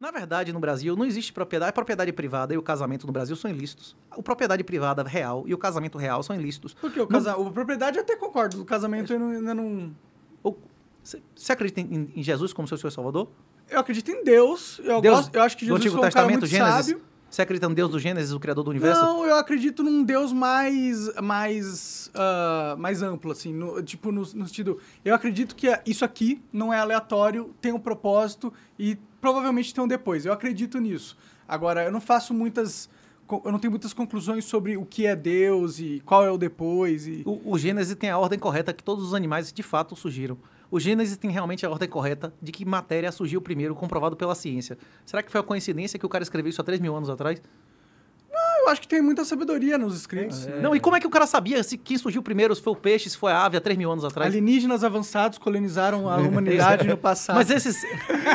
Na verdade, no Brasil não existe propriedade, a é propriedade privada e o casamento no Brasil são ilícitos. O propriedade privada real e o casamento real são ilícitos. que o casa... não... a propriedade eu até concordo, o casamento ainda não, Você acredita em, em Jesus como seu Senhor Salvador? Eu acredito em Deus. Eu, Deus, gosto, eu acho que Jesus do Antigo foi um Testamento, Gênesis. Sábio. Você acredita no Deus do Gênesis, o Criador do Universo? Não, eu acredito num Deus mais, mais, uh, mais amplo, assim, no, tipo no, no, sentido, eu acredito que isso aqui não é aleatório, tem um propósito e provavelmente tem um depois. Eu acredito nisso. Agora, eu não faço muitas. Eu não tenho muitas conclusões sobre o que é Deus e qual é o depois. E... O, o Gênesis tem a ordem correta que todos os animais de fato surgiram. O Gênesis tem realmente a ordem correta de que matéria surgiu primeiro, comprovado pela ciência. Será que foi a coincidência que o cara escreveu isso há 3 mil anos atrás? Eu acho que tem muita sabedoria nos escritos. É. Não, e como é que o cara sabia se quem surgiu primeiro, se foi o peixe, se foi a ave há 3 mil anos atrás? Alienígenas avançados colonizaram a humanidade no passado. Mas esses.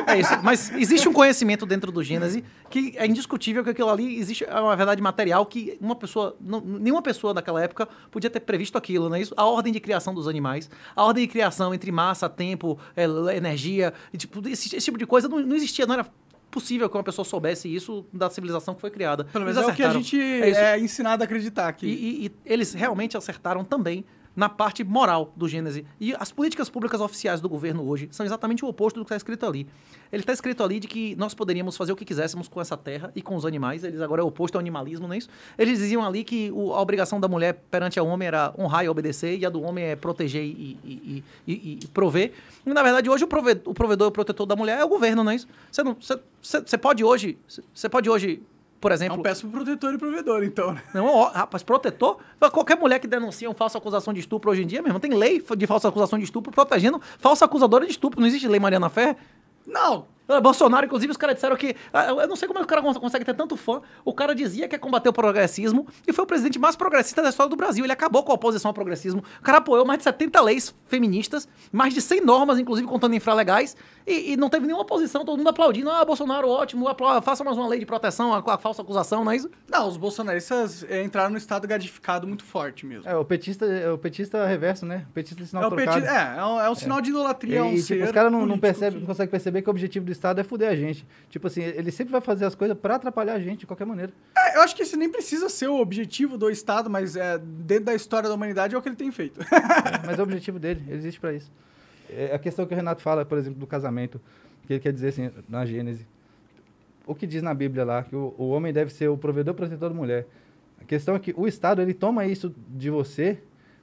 É isso. Mas existe um conhecimento dentro do Gênese que é indiscutível que aquilo ali existe é uma verdade material que uma pessoa. Não, nenhuma pessoa daquela época podia ter previsto aquilo, não é isso? A ordem de criação dos animais, a ordem de criação entre massa, tempo, é, energia, tipo, esse, esse tipo de coisa não, não existia, não era possível que uma pessoa soubesse isso da civilização que foi criada. Pelo menos é o que a gente é, é ensinado a acreditar aqui. E, e, e eles realmente acertaram também na parte moral do Gênese. E as políticas públicas oficiais do governo hoje são exatamente o oposto do que está escrito ali. Ele está escrito ali de que nós poderíamos fazer o que quiséssemos com essa terra e com os animais. Eles agora é oposto ao é animalismo, não é isso? Eles diziam ali que o, a obrigação da mulher perante o homem era honrar e obedecer, e a do homem é proteger e, e, e, e prover. E, na verdade, hoje o, prove, o provedor e o protetor da mulher é o governo, não é isso? Você, não, você pode hoje... Você pode hoje por exemplo. É um péssimo protetor e provedor, então. Né? Não, rapaz, protetor? Qualquer mulher que denuncia uma falsa acusação de estupro hoje em dia, mesmo, tem lei de falsa acusação de estupro protegendo falsa acusadora de estupro. Não existe lei Mariana fé Não, ah, Bolsonaro, inclusive, os caras disseram que. Ah, eu não sei como é que o cara consegue ter tanto fã. O cara dizia que ia é combater o progressismo e foi o presidente mais progressista da história do Brasil. Ele acabou com a oposição ao progressismo. O cara apoiou mais de 70 leis feministas, mais de 100 normas, inclusive contando infralegais, e, e não teve nenhuma oposição. Todo mundo aplaudindo. Ah, Bolsonaro, ótimo, apla faça mais uma lei de proteção, a, a falsa acusação, não é isso? Não, os bolsonaristas eh, entraram no estado gadificado muito forte mesmo. É, o petista, é, o petista é reverso, né? O petista de sinal é, o trocado. Peti é, é, um, é um sinal de idolatria. E, um e tipo, os caras não, não, tipo. não conseguem perceber que o objetivo do Estado é fuder a gente. Tipo assim, ele sempre vai fazer as coisas para atrapalhar a gente, de qualquer maneira. É, eu acho que esse nem precisa ser o objetivo do Estado, mas é, dentro da história da humanidade é o que ele tem feito. é, mas é o objetivo dele, ele existe para isso. É, a questão que o Renato fala, por exemplo, do casamento, que ele quer dizer assim, na Gênese. O que diz na Bíblia lá, que o, o homem deve ser o provedor protetor da mulher. A questão é que o Estado, ele toma isso de você,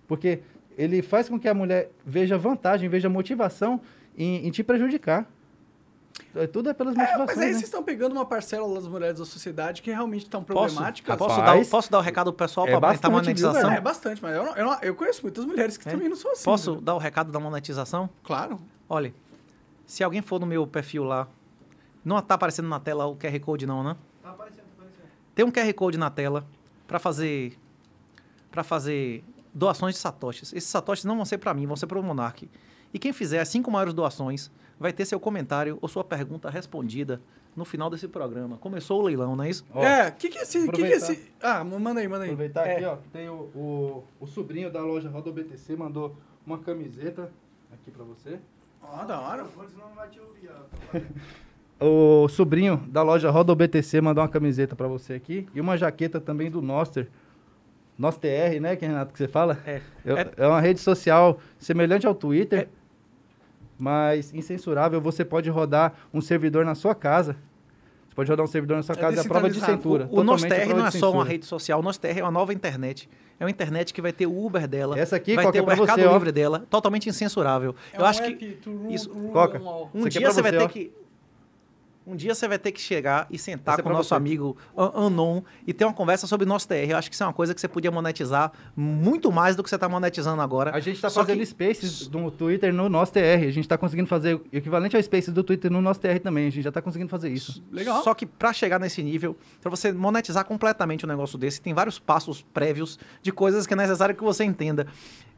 porque ele faz com que a mulher veja vantagem, veja motivação em, em te prejudicar. É, tudo é pelas motivações. É, mas aí né? vocês estão pegando uma parcela das mulheres da sociedade que realmente estão problemáticas. Posso, posso, dar, posso dar o um recado pessoal é para a monetização? Viu, é, bastante, mas eu, não, eu, não, eu, conheço muitas mulheres que é. também não são assim. Posso viu? Né? dar o recado da monetização? Claro. Olha, se alguém for no meu perfil lá, não está aparecendo na tela o QR Code não, né? Tá aparecendo, tá aparecendo. Tem um QR Code na tela para fazer para fazer doações de satoshis. Esses satoshis não vão ser para mim, vão ser para o Monark. E quem fizer as cinco maiores doações vai ter seu comentário ou sua pergunta respondida no final desse programa. Começou o leilão, não é isso? Oh, é, o que que esse, que que esse... Ah, manda aí, manda aí. Aproveitar é. aqui, ó, tem o, o, o, sobrinho da loja Roda BTC, mandou uma camiseta aqui para você. Ah, da hora. o sobrinho da loja Roda BTC mandou uma camiseta para você aqui e uma jaqueta também do Noster. Noster, né, que é Renato que você fala? É. Eu, é. é uma rede social semelhante ao Twitter. É mas incensurável, você pode rodar um servidor na sua casa. Você pode rodar um servidor na sua é casa, é, é a prova de cintura. O, o não é só uma rede social, o Nosterre é uma nova internet. É uma internet que vai ter o Uber dela, Essa aqui, vai ter o Mercado você, Livre dela, totalmente incensurável. É Eu um acho que... isso, Coca, um é dia você, você vai ó. ter que um dia você vai ter que chegar e sentar com o nosso você. amigo Anon e ter uma conversa sobre o nosso TR. Eu acho que isso é uma coisa que você podia monetizar muito mais do que você está monetizando agora. A gente está fazendo que... spaces do Twitter no nosso TR. A gente está conseguindo fazer o equivalente ao spaces do Twitter no nosso TR também. A gente já está conseguindo fazer isso. Legal. Só que para chegar nesse nível, para você monetizar completamente um negócio desse, tem vários passos prévios de coisas que é necessário que você entenda.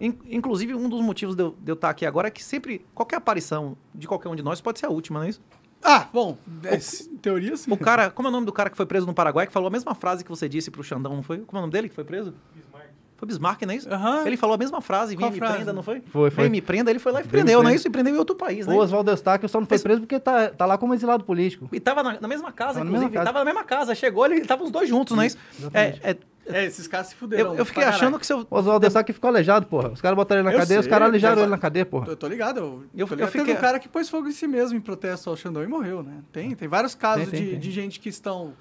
Inclusive, um dos motivos de eu estar tá aqui agora é que sempre, qualquer aparição de qualquer um de nós pode ser a última, não é isso? Ah, bom, é, teoria sim. O cara, como é o nome do cara que foi preso no Paraguai que falou a mesma frase que você disse pro Xandão, não foi? Como é o nome dele que foi preso? Bismarck. Foi Bismarck, não é isso? Uhum. Ele falou a mesma frase, vem me frase? prenda, não foi? Foi, foi. Vem me prenda, ele foi lá e prendeu, não é isso? E prendeu em outro país, né? O Oswaldo Eustáquio só não foi preso porque tá, tá lá como exilado político. E tava na, na mesma casa, tava inclusive. Na mesma casa. Tava na mesma casa, chegou, ele tava os dois juntos, não é isso? Exatamente. É, é, é, esses caras se fuderam. Eu, eu fiquei achando que seu. Oswaldo tá que ficou aleijado, porra. Os caras botaram ele na eu cadeia, sei, os caras aleijaram ele na cadeia, porra. Eu tô, ligado. Eu, eu, tô ligado. eu fiquei. um cara que pôs fogo em si mesmo em protesto ao Xandão e morreu, né? Tem, tem vários casos tem, tem, de, tem. de gente que estão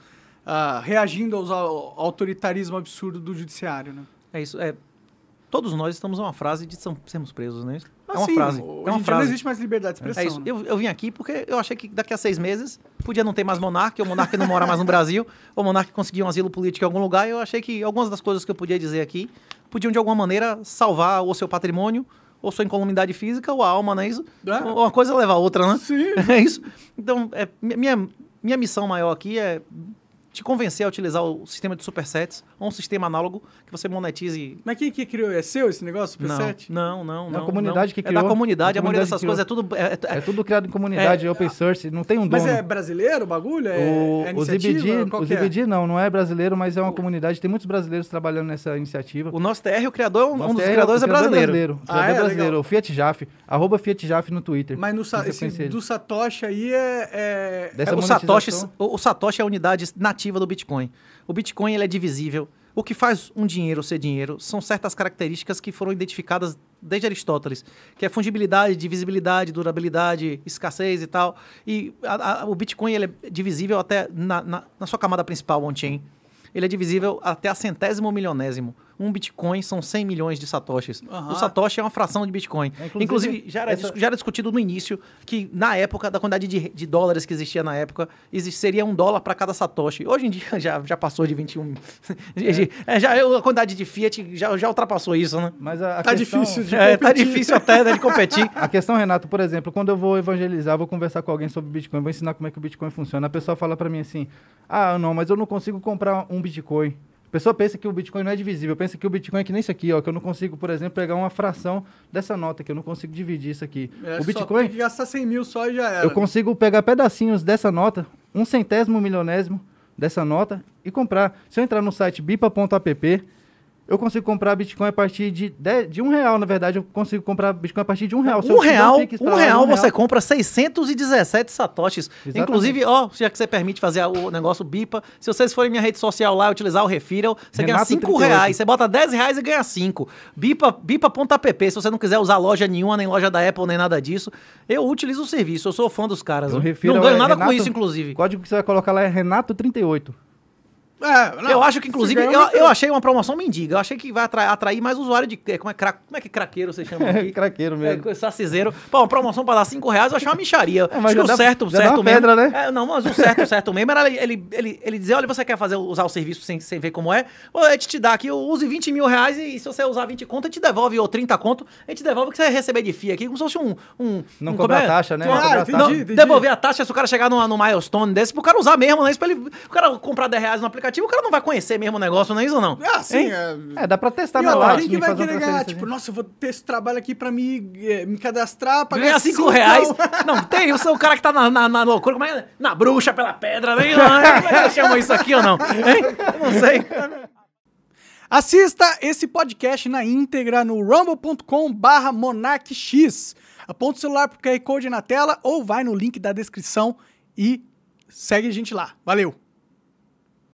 ah, reagindo aos, ao autoritarismo absurdo do judiciário, né? É isso. É, todos nós estamos a uma frase de são, sermos presos, não é isso? Ah, é uma sim, frase. Hoje é uma frase. não existe mais liberdade de é, é expressão. É isso. Né? Eu, eu vim aqui porque eu achei que daqui a seis meses podia não ter mais monarca, ou monarca não morar mais no Brasil, ou monarca conseguir um asilo político em algum lugar. E eu achei que algumas das coisas que eu podia dizer aqui podiam, de alguma maneira, salvar o seu patrimônio, ou sua incolumidade física, ou a alma, não é isso? É. Uma coisa leva a outra, né? Sim. É isso. Então, é, minha, minha missão maior aqui é te convencer a utilizar o sistema de supersets ou um sistema análogo que você monetize. Mas quem que criou? É seu esse negócio, superset? Não, não, é não. É a comunidade não. que criou. É da comunidade, é a, a maioria dessas coisas é tudo... É, é, é, tudo criado em comunidade, é, é open source, não tem um dono. Mas é brasileiro o bagulho? É, o, é o ZBD, o ZBD não, não é brasileiro, mas é uma o, comunidade, tem muitos brasileiros trabalhando nessa iniciativa. O nosso TR, o criador, um, um dos TR, criadores é brasileiro. brasileiro. Ah, é, brasileiro, o Fiat arroba Fiat no Twitter. Mas no, esse, do Satoshi aí é... é, é o, Satoshi, o Satoshi é a unidade nativa do Bitcoin. O Bitcoin ele é divisível. O que faz um dinheiro ser dinheiro são certas características que foram identificadas desde Aristóteles, que é fungibilidade, divisibilidade, durabilidade, escassez e tal. E a, a, o Bitcoin ele é divisível até na, na, na sua camada principal on-chain. Ele é divisível até a centésimo milionésimo um Bitcoin são 100 milhões de satoshis. Uhum. O satoshi é uma fração de Bitcoin. inclusive, inclusive, já, era, essa... já era discutido no início que, na época, da quantidade de, de dólares que existia na época, seria um dólar para cada satoshi. Hoje em dia já, já passou de 21. É. é. já, a quantidade de Fiat já, já ultrapassou isso, né? Mas a, a tá questão... difícil de competir. É, tá difícil até né, de competir. a questão, Renato, por exemplo, quando eu vou evangelizar, vou conversar com alguém sobre Bitcoin, vou ensinar como é que o Bitcoin funciona. A pessoa fala para mim assim: ah, não, mas eu não consigo comprar um Bitcoin. A pessoa pensa que o Bitcoin não é divisível, pensa que o Bitcoin é que nem isso aqui, ó, que eu não consigo, por exemplo, pegar uma fração dessa nota, que eu não consigo dividir isso aqui. É, o Bitcoin. Só tem gastar 100 mil só e já era. Eu consigo pegar pedacinhos dessa nota, um centésimo milionésimo dessa nota e comprar. Se eu entrar no site bipa.app eu consigo comprar Bitcoin a partir de, 10, de um real, na verdade, eu consigo comprar Bitcoin a partir de um real. Um real, um real um você compra 617 satoshis. Exatamente. Inclusive, ó, já é que você permite fazer o negócio bipa, se vocês forem minha rede social lá utilizar o Referral, você Renato ganha 5 reais, você bota 10 reais e ganha 5. Bipa, bipa.app, se você não quiser usar loja nenhuma, nem loja da Apple, nem nada disso, eu utilizo o serviço, eu sou fã dos caras. Eu não ganho é nada Renato, com isso, inclusive. O código que você vai colocar lá é Renato38. É, não, eu acho que, inclusive, eu, eu, achei uma promoção mendiga. Eu achei que vai atrair, atrair mais usuário de. É, como é, cra, como é que craqueiro você chama? Aqui? é, craqueiro mesmo. É, sacizeiro. Pô, uma promoção pra dar 5 reais, eu achei uma micharia. É, mas acho que dá, certo, certo mesmo. Pedra, né? É, não, mas o certo, certo mesmo era ele, ele, ele, ele dizer: olha, você quer fazer, usar o serviço sem, sem ver como é? Ou a gente te dá aqui, eu use 20 mil reais e se você usar 20 conto, a gente devolve, ou 30 conto, a gente devolve o que você receber de FIA aqui, como se fosse um. um não um, cobrar a é? taxa, né? não Devolver a taxa se o cara chegar num, milestone desse, pro cara usar mesmo, né? Isso pra ele, o cara comprar 10 reais no aplicativo o cara não vai conhecer mesmo o negócio, não é isso ou não? Ah, sim. é... é... dá pra testar na lá. que vai querer ganhar? Tipo, nossa, eu vou ter esse trabalho aqui pra me, eh, me cadastrar, pra ganhar 5 reais. não, tem, eu sou o cara que tá na, na, na loucura, como é? é? Na bruxa, pela pedra, nem né? lá. é chamam isso aqui ou não? Hein? Não sei. Assista esse podcast na íntegra no rumble.com barra monarchx. Aponta o celular pro QR Code na tela ou vai no link da descrição e segue a gente lá. Valeu!